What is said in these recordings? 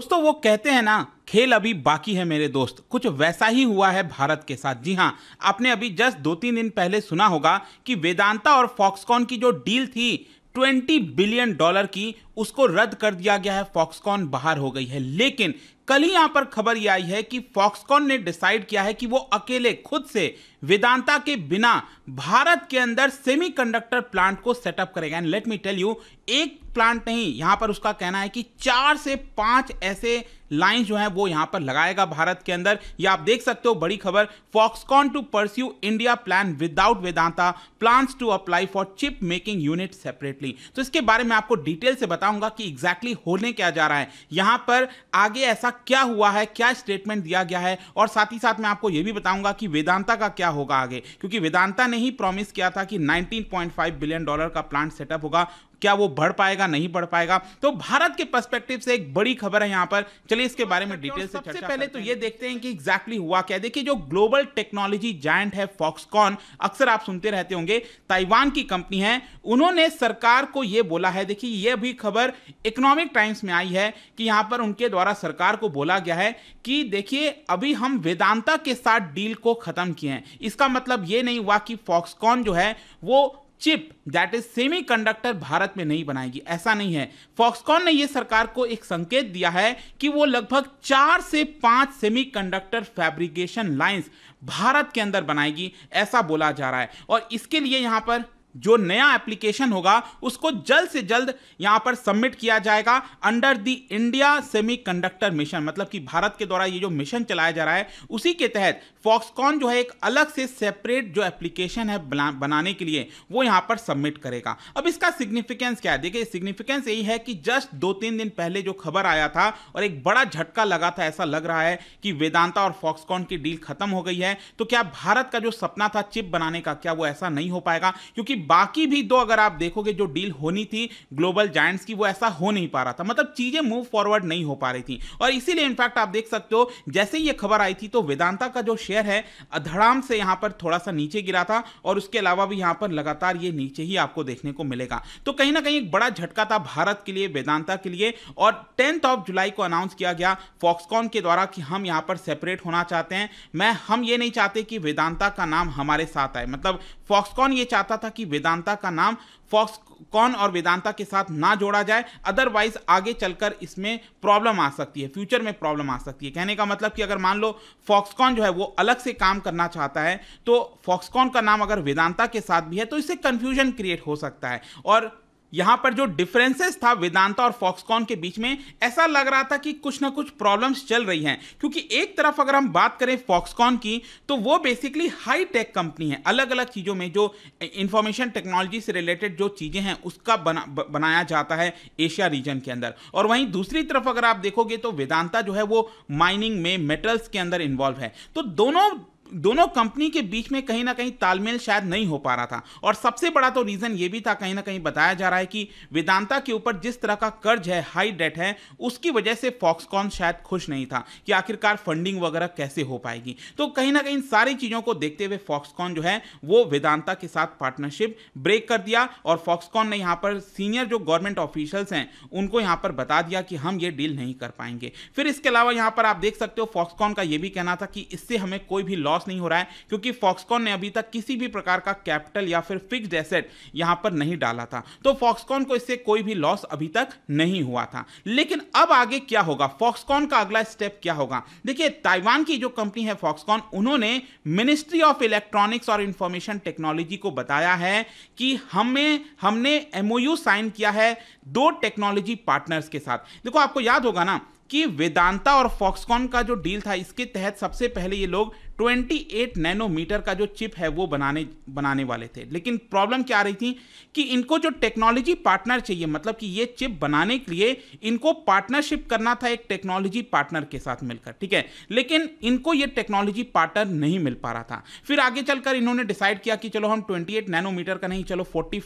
दोस्तों वो कहते हैं ना खेल अभी बाकी है मेरे दोस्त कुछ वैसा ही हुआ है भारत के साथ जी हाँ आपने अभी जस्ट दो तीन दिन पहले सुना होगा कि वेदांता और फॉक्सकॉन की जो डील थी 20 बिलियन डॉलर की उसको रद्द कर दिया गया है फॉक्सकॉन बाहर हो गई है लेकिन कल ही यहां पर खबर यह आई है कि फॉक्सकॉन ने डिसाइड किया है कि वो अकेले खुद से वेदांता के बिना भारत के अंदर सेमीकंडक्टर प्लांट को सेटअप करेगा and let me tell you एक प्लांट नहीं यहां पर उसका कहना है कि चार से पांच ऐसे लाइन जो है वो यहां पर लगाएगा भारत के अंदर या आप देख सकते हो बड़ी खबर Foxconn to pursue India plan without Vedanta plan to apply for chip making unit separately तो इसके बारे में आपको डिटेल से बताऊंगा कि एग्जैक्टली exactly होने क्या जा रहा है यहां पर आगे ऐसा क्या हुआ है क्या स्टेटमेंट दिया गया है और साथ ही साथ मैं आपको यह भी बताऊंगा कि वेदांता का क्या होगा आगे क्योंकि वेदांता ने ही प्रॉमिस किया था कि 19.5 बिलियन डॉलर का प्लांट सेटअप होगा क्या वो बढ़ पाएगा नहीं बढ़ पाएगा तो भारत के पर्सपेक्टिव से एक बड़ी खबर है यहां पर चलिए इसके बारे में डिटेल से सबसे पहले तो ये देखते हैं कि एग्जैक्टली हुआ क्या देखिए जो ग्लोबल टेक्नोलॉजी जायंट है फॉक्सकॉन अक्सर आप सुनते रहते होंगे ताइवान की कंपनी है उन्होंने सरकार को यह बोला है देखिए यह भी खबर इकोनॉमिक टाइम्स में आई है कि यहां पर उनके द्वारा सरकार को बोला गया है कि देखिए अभी हम वेदांता के साथ डील को खत्म किए हैं इसका मतलब ये नहीं हुआ कि फॉक्सकॉन जो है वो chip that is semiconductor Bharat में नहीं बनाएगी ऐसा नहीं है फॉक्सकॉन ने यह सरकार को एक संकेत दिया है कि वो लगभग चार से पांच सेमीकंडक्टर फैब्रिकेशन लाइंस भारत के अंदर बनाएगी ऐसा बोला जा रहा है और इसके लिए यहां पर जो नया एप्लीकेशन होगा उसको जल्द से जल्द यहां पर सबमिट किया जाएगा under the India semiconductor mission मतलब कि भारत के द्वारा ये जो मिशन चलाया जा रहा है उसी के तहत फॉक्सकॉन जो है एक अलग से सेपरेट जो एप्लीकेशन है बनाने के लिए वो यहां पर सबमिट करेगा अब इसका सिग्निफिकेंस क्या है देखिए सिग्निफिकेंस यही है कि जस्ट दो तीन दिन पहले जो खबर आया था और एक बड़ा झटका लगा था ऐसा लग रहा है कि वेदांता और फॉक्सकॉन की डील खत्म हो गई है तो क्या भारत का जो सपना था चिप बनाने का क्या वो ऐसा नहीं हो पाएगा क्योंकि बाकी भी दो अगर आप देखोगे जो डील होनी थी ग्लोबल जायंट्स की वो ऐसा हो नहीं पा रहा था मतलब चीजें मूव फॉरवर्ड नहीं हो पा रही थी और इसीलिए इनफैक्ट आप देख सकते हो जैसे ही ये खबर आई थी तो वेदांता का जो शेयर है धड़ाम से यहां पर थोड़ा सा नीचे गिरा था और उसके अलावा भी यहां पर लगातार ये नीचे ही आपको देखने को मिलेगा तो कहीं ना कहीं एक बड़ा झटका था भारत के लिए वेदांता के लिए और टेंथ ऑफ जुलाई को अनाउंस किया गया फॉक्सकॉन के द्वारा कि हम यहां पर सेपरेट होना चाहते हैं मैं हम ये नहीं चाहते कि वेदांता का नाम हमारे साथ आए मतलब फॉक्सकॉन ये चाहता था कि वेदांता का नाम फॉक्सकॉन और वेदांता के साथ ना जोड़ा जाए अदरवाइज आगे चलकर इसमें प्रॉब्लम आ सकती है फ्यूचर में प्रॉब्लम आ सकती है कहने का मतलब कि अगर मान लो फॉक्सकॉन जो है वो अलग से काम करना चाहता है तो फॉक्सकॉन का नाम अगर वेदांता के साथ भी है तो इससे कन्फ्यूजन क्रिएट हो सकता है और यहां पर जो डिफरेंसेस था वेदांता और फॉक्सकॉन के बीच में ऐसा लग रहा था कि कुछ ना कुछ प्रॉब्लम्स चल रही हैं क्योंकि एक तरफ अगर हम बात करें फॉक्सकॉन की तो वो बेसिकली हाई टेक कंपनी है अलग अलग चीज़ों में जो इंफॉर्मेशन टेक्नोलॉजी से रिलेटेड जो चीज़ें हैं उसका बना बनाया जाता है एशिया रीजन के अंदर और वहीं दूसरी तरफ अगर आप देखोगे तो वेदांता जो है वो माइनिंग में मेटल्स के अंदर इन्वॉल्व है तो दोनों दोनों कंपनी के बीच में कहीं ना कहीं तालमेल शायद नहीं हो पा रहा था और सबसे बड़ा तो रीज़न ये भी था कहीं ना कहीं बताया जा रहा है कि वेदांता के ऊपर जिस तरह का कर्ज है हाई डेट है उसकी वजह से फॉक्सकॉन शायद खुश नहीं था कि आखिरकार फंडिंग वगैरह कैसे हो पाएगी तो कहीं ना कहीं सारी चीज़ों को देखते हुए फॉक्सकॉन जो है वो वेदांता के साथ पार्टनरशिप ब्रेक कर दिया और फॉक्सकॉन ने यहां पर सीनियर जो गवर्नमेंट ऑफिशियल्स हैं उनको यहां पर बता दिया कि हम ये डील नहीं कर पाएंगे फिर इसके अलावा यहां पर आप देख सकते हो फॉक्सकॉन का यह भी कहना था कि इससे हमें कोई भी लॉस लॉस नहीं हो रहा है क्योंकि फॉक्सकॉन ने अभी तक किसी भी प्रकार का कैपिटल या फिर फिक्स्ड एसेट यहां पर नहीं डाला था तो फॉक्सकॉन को इससे कोई भी लॉस अभी तक नहीं हुआ था लेकिन अब आगे क्या होगा फॉक्सकॉन का अगला स्टेप क्या होगा देखिए ताइवान की जो कंपनी है फॉक्सकॉन उन्होंने मिनिस्ट्री ऑफ इलेक्ट्रॉनिक्स और इंफॉर्मेशन टेक्नोलॉजी को बताया है कि हमें हमने एमओयू साइन किया है दो टेक्नोलॉजी पार्टनर्स के साथ देखो आपको याद होगा ना कि वेदांता और फॉक्सकॉन का जो डील था इसके तहत सबसे पहले ये लोग 28 नैनोमीटर का जो चिप है वो बनाने बनाने वाले थे लेकिन प्रॉब्लम क्या आ रही थी कि इनको जो टेक्नोलॉजी पार्टनर चाहिए मतलब कि ये चिप बनाने के लिए इनको पार्टनरशिप करना था एक टेक्नोलॉजी पार्टनर के साथ मिलकर ठीक है लेकिन इनको ये टेक्नोलॉजी पार्टनर नहीं मिल पा रहा था फिर आगे चलकर इन्होंने डिसाइड किया कि चलो हम ट्वेंटी नैनोमीटर का नहीं चलो फोर्टी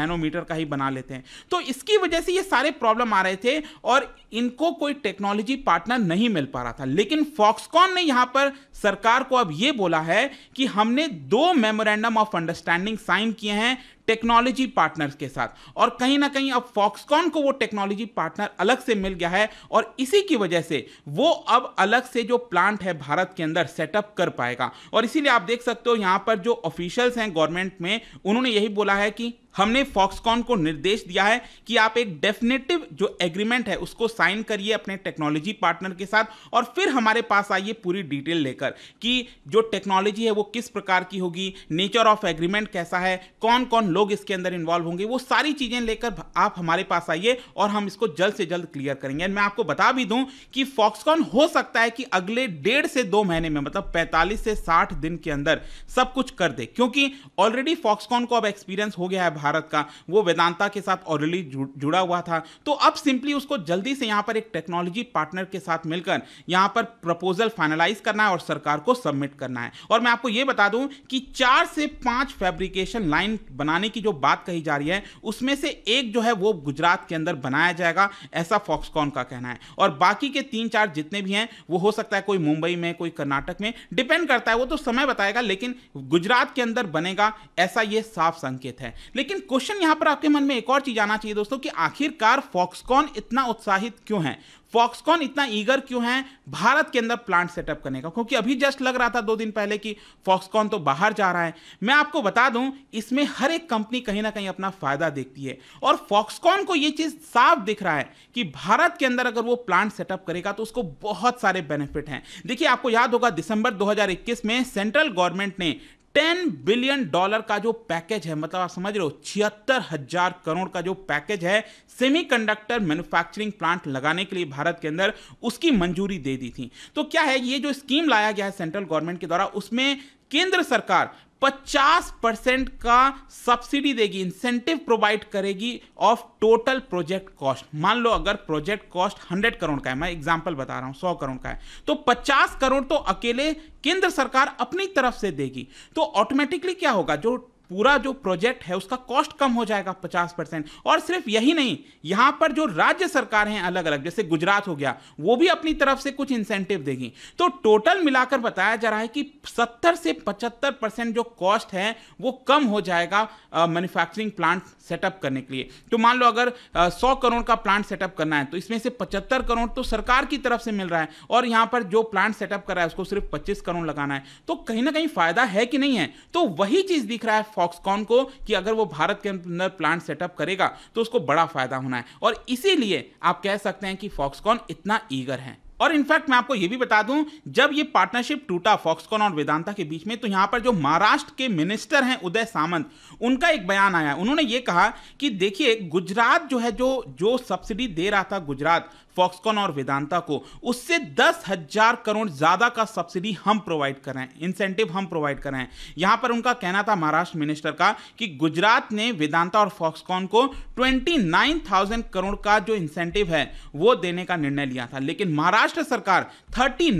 नैनोमीटर का ही बना लेते हैं तो इसकी वजह से ये सारे प्रॉब्लम आ रहे थे और इनको कोई टेक टेक्नोलॉजी पार्टनर नहीं मिल पा रहा था लेकिन फॉक्सकॉन ने यहां पर सरकार को अब यह बोला है कि हमने दो मेमोरेंडम ऑफ अंडरस्टैंडिंग साइन किए हैं टेक्नोलॉजी पार्टनर्स के साथ और कहीं ना कहीं अब फॉक्सकॉन को वो टेक्नोलॉजी पार्टनर अलग से मिल गया है और इसी की वजह से वो अब अलग से जो प्लांट है भारत के अंदर सेटअप कर पाएगा और इसीलिए आप देख सकते हो यहाँ पर जो ऑफिशियल्स हैं गवर्नमेंट में उन्होंने यही बोला है कि हमने फॉक्सकॉन को निर्देश दिया है कि आप एक डेफिनेटिव जो एग्रीमेंट है उसको साइन करिए अपने टेक्नोलॉजी पार्टनर के साथ और फिर हमारे पास आइए पूरी डिटेल लेकर कि जो टेक्नोलॉजी है वो किस प्रकार की होगी नेचर ऑफ एग्रीमेंट कैसा है कौन कौन लोग इसके अंदर इन्वॉल्व होंगे वो सारी चीज़ें लेकर आप हमारे पास आइए और हम इसको जल्द से जल्द क्लियर करेंगे मैं आपको बता भी दूं कि फॉक्सकॉन हो सकता है कि अगले डेढ़ से दो महीने में मतलब 45 से 60 दिन के अंदर सब कुछ कर दे क्योंकि ऑलरेडी फॉक्सकॉन को अब एक्सपीरियंस हो गया है भारत का वो वेदांता के साथ ऑलरेडी जुड़ा हुआ था तो अब सिंपली उसको जल्दी से यहां पर एक टेक्नोलॉजी पार्टनर के साथ मिलकर यहां पर प्रपोजल फाइनलाइज करना है और सरकार को सबमिट करना है और मैं आपको यह बता दूं कि चार से पांच फैब्रिकेशन लाइन बनाने बनाने की जो बात कही जा रही है उसमें से एक जो है वो गुजरात के अंदर बनाया जाएगा ऐसा फॉक्सकॉन का कहना है और बाकी के तीन चार जितने भी हैं वो हो सकता है कोई मुंबई में कोई कर्नाटक में डिपेंड करता है वो तो समय बताएगा लेकिन गुजरात के अंदर बनेगा ऐसा ये साफ संकेत है लेकिन क्वेश्चन यहां पर आपके मन में एक और चीज आना चाहिए दोस्तों कि आखिरकार फॉक्सकॉन इतना उत्साहित क्यों है फॉक्सकॉन इतना ईगर क्यों है भारत के अंदर प्लांट सेटअप करने का क्योंकि अभी जस्ट लग रहा था दो दिन पहले कि फॉक्सकॉन तो बाहर जा रहा है मैं आपको बता दूं इसमें हर एक कंपनी कहीं ना कहीं अपना फायदा देखती है और फॉक्सकॉन को यह चीज साफ दिख रहा है कि भारत के अंदर अगर वो प्लांट सेटअप करेगा तो उसको बहुत सारे बेनिफिट हैं देखिए आपको याद होगा दिसंबर दो में सेंट्रल गवर्नमेंट ने टेन बिलियन डॉलर का जो पैकेज है मतलब आप समझ रहे हो छिहत्तर हजार करोड़ का जो पैकेज है सेमीकंडक्टर मैन्युफैक्चरिंग प्लांट लगाने के लिए भारत के अंदर उसकी मंजूरी दे दी थी तो क्या है ये जो स्कीम लाया गया है सेंट्रल गवर्नमेंट के द्वारा उसमें केंद्र सरकार 50 परसेंट का सब्सिडी देगी इंसेंटिव प्रोवाइड करेगी ऑफ टोटल प्रोजेक्ट कॉस्ट मान लो अगर प्रोजेक्ट कॉस्ट 100 करोड़ का है मैं एग्जांपल बता रहा हूं 100 करोड़ का है तो 50 करोड़ तो अकेले केंद्र सरकार अपनी तरफ से देगी तो ऑटोमेटिकली क्या होगा जो पूरा जो प्रोजेक्ट है उसका कॉस्ट कम हो जाएगा 50 परसेंट और सिर्फ यही नहीं यहाँ पर जो राज्य सरकार हैं अलग अलग जैसे गुजरात हो गया वो भी अपनी तरफ से कुछ इंसेंटिव देगी तो टोटल मिलाकर बताया जा रहा है कि 70 से 75 परसेंट जो कॉस्ट है वो कम हो जाएगा मैन्युफैक्चरिंग प्लांट सेटअप करने के लिए तो मान लो अगर सौ करोड़ का प्लांट सेटअप करना है तो इसमें से पचहत्तर करोड़ तो सरकार की तरफ से मिल रहा है और यहाँ पर जो प्लांट सेटअप कर रहा है उसको सिर्फ पच्चीस करोड़ लगाना है तो कहीं ना कहीं फायदा है कि नहीं है तो वही चीज दिख रहा है फॉक्सकॉन को कि अगर वो भारत के अंदर प्लांट सेटअप करेगा तो उसको बड़ा फायदा होना है और इसीलिए आप कह सकते हैं कि फॉक्सकॉन इतना ईगर है और इनफैक्ट मैं आपको ये भी बता दूं जब ये पार्टनरशिप टूटा फॉक्सकॉन और वेदांता के बीच में तो यहां पर जो महाराष्ट्र के मिनिस्टर हैं उदय सामंत उनका एक बयान आया उन्होंने ये कहा कि देखिए गुजरात जो है जो जो सब्सिडी दे रहा था गुजरात फॉक्सकॉन और वेदांता को उससे दस हजार करोड़ ज्यादा का सब्सिडी हम प्रोवाइड कर रहे हैं इंसेंटिव हम प्रोवाइड कर रहे हैं यहां पर उनका कहना था महाराष्ट्र मिनिस्टर का कि गुजरात ने वेदांता और फॉक्सकॉन को ट्वेंटी नाइन थाउजेंड करोड़ का जो इंसेंटिव है वो देने का निर्णय लिया था लेकिन महाराष्ट्र सरकार थर्टी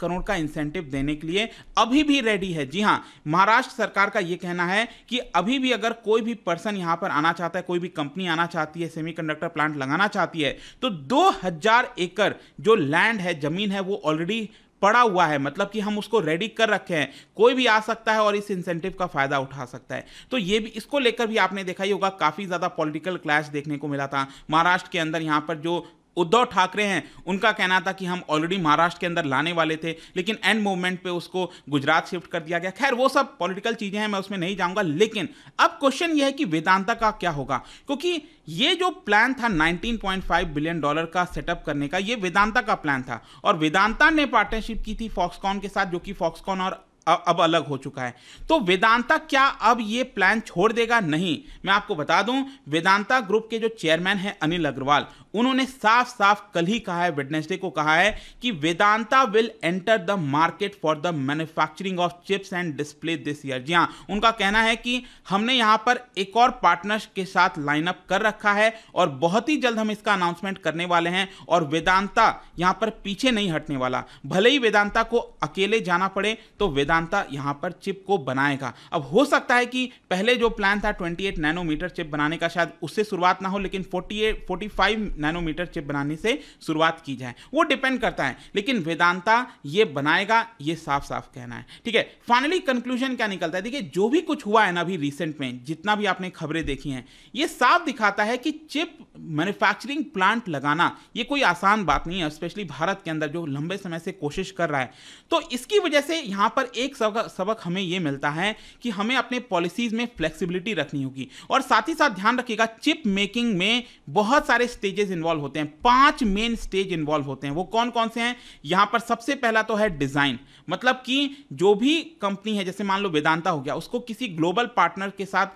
करोड़ का इंसेंटिव देने के लिए अभी भी रेडी है जी हाँ महाराष्ट्र सरकार का यह कहना है कि अभी भी अगर कोई भी पर्सन यहां पर आना चाहता है कोई भी कंपनी आना चाहती है सेमीकंडक्टर प्लांट लगाना चाहती है तो दो हजार एकड़ जो लैंड है जमीन है वो ऑलरेडी पड़ा हुआ है मतलब कि हम उसको रेडी कर रखे हैं कोई भी आ सकता है और इस इंसेंटिव का फायदा उठा सकता है तो ये भी इसको लेकर भी आपने देखा ही होगा काफी ज्यादा पॉलिटिकल क्लैश देखने को मिला था महाराष्ट्र के अंदर यहां पर जो उद्धव ठाकरे हैं उनका कहना था कि हम ऑलरेडी महाराष्ट्र के अंदर लाने वाले थे लेकिन एंड मूवमेंट पे उसको गुजरात शिफ्ट कर दिया गया खैर वो सब पॉलिटिकल चीज़ें हैं मैं उसमें नहीं जाऊंगा लेकिन अब क्वेश्चन यह है कि वेदांता का क्या होगा क्योंकि ये जो प्लान था 19.5 बिलियन डॉलर का सेटअप करने का ये वेदांता का प्लान था और वेदांता ने पार्टनरशिप की थी फॉक्सकॉन के साथ जो कि फॉक्सकॉन और अब अलग हो चुका है तो वेदांता क्या अब ये प्लान छोड़ देगा नहीं मैं आपको बता दूं वेदांता ग्रुप के जो चेयरमैन हैं अनिल अग्रवाल उन्होंने साफ साफ कल ही कहा है वेडनेसडे को कहा है कि Vedanta will enter the market for the manufacturing of chips and display this year जी हाँ उनका कहना है कि हमने यहाँ पर एक और पार्टनर्स के साथ लाइनअप कर रखा है और बहुत ही जल्द हम इसका अनाउंसमेंट करने वाले हैं और वेदांता यहाँ पर पीछे नहीं हटने वाला भले ही वेदांता को अकेले जाना पड़े तो वेदांता यहाँ पर चिप को बनाएगा अब हो सकता है कि पहले जो प्लान था 28 नैनोमीटर चिप बनाने का शायद उससे शुरुआत ना हो लेकिन 48 45 नैनोमीटर चिप बनाने से शुरुआत की जाए वो डिपेंड करता है लेकिन वेदांता ये बनाएगा ये साफ साफ कहना है ठीक है फाइनली कंक्लूजन क्या निकलता है देखिए जो भी कुछ हुआ है ना अभी रिसेंट में जितना भी आपने खबरें देखी हैं ये साफ दिखाता है कि चिप मैन्युफैक्चरिंग प्लांट लगाना ये कोई आसान बात नहीं है स्पेशली भारत के अंदर जो लंबे समय से कोशिश कर रहा है तो इसकी वजह से यहाँ पर एक सबक सबक हमें ये मिलता है कि हमें अपने पॉलिसीज में फ्लेक्सिबिलिटी रखनी होगी और साथ ही साथ ध्यान रखिएगा चिप मेकिंग में बहुत सारे स्टेजेस स्टेज इन्वॉल्व होते हैं पांच मेन स्टेज इन्वॉल्व होते हैं वो कौन कौन से हैं यहां पर सबसे पहला तो है डिजाइन मतलब कि जो भी कंपनी है जैसे मान लो वेदांता हो गया उसको किसी ग्लोबल पार्टनर के साथ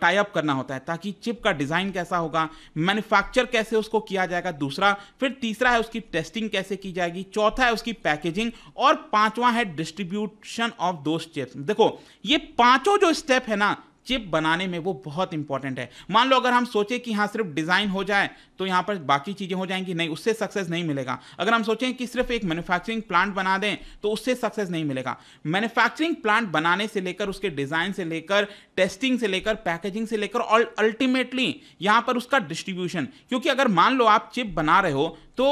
टाइप करना होता है ताकि चिप का डिजाइन कैसा होगा मैन्युफैक्चर कैसे उसको किया जाएगा दूसरा फिर तीसरा है उसकी टेस्टिंग कैसे की जाएगी चौथा है उसकी पैकेजिंग और पांचवा है डिस्ट्रीब्यूशन ऑफ दो स्टेप्स देखो ये पांचों जो स्टेप है ना चिप बनाने में वो बहुत इंपॉर्टेंट है मान लो अगर हम सोचें कि हाँ सिर्फ डिज़ाइन हो जाए तो यहाँ पर बाकी चीज़ें हो जाएंगी नहीं उससे सक्सेस नहीं मिलेगा अगर हम सोचें कि सिर्फ एक मैन्युफैक्चरिंग प्लांट बना दें तो उससे सक्सेस नहीं मिलेगा मैन्युफैक्चरिंग प्लांट बनाने से लेकर उसके डिज़ाइन से लेकर टेस्टिंग से लेकर पैकेजिंग से लेकर और अल्टीमेटली यहाँ पर उसका डिस्ट्रीब्यूशन क्योंकि अगर मान लो आप चिप बना रहे हो तो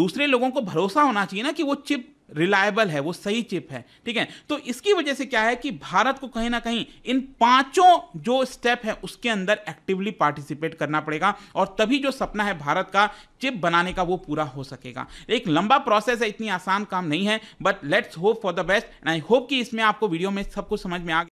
दूसरे लोगों को भरोसा होना चाहिए ना कि वो चिप रिलायबल है वो सही चिप है ठीक है तो इसकी वजह से क्या है कि भारत को कहीं ना कहीं इन पांचों जो स्टेप है उसके अंदर एक्टिवली पार्टिसिपेट करना पड़ेगा और तभी जो सपना है भारत का चिप बनाने का वो पूरा हो सकेगा एक लंबा प्रोसेस है इतनी आसान काम नहीं है but let's hope for the best and I hope कि इसमें आपको वीडियो में सब कुछ समझ में आ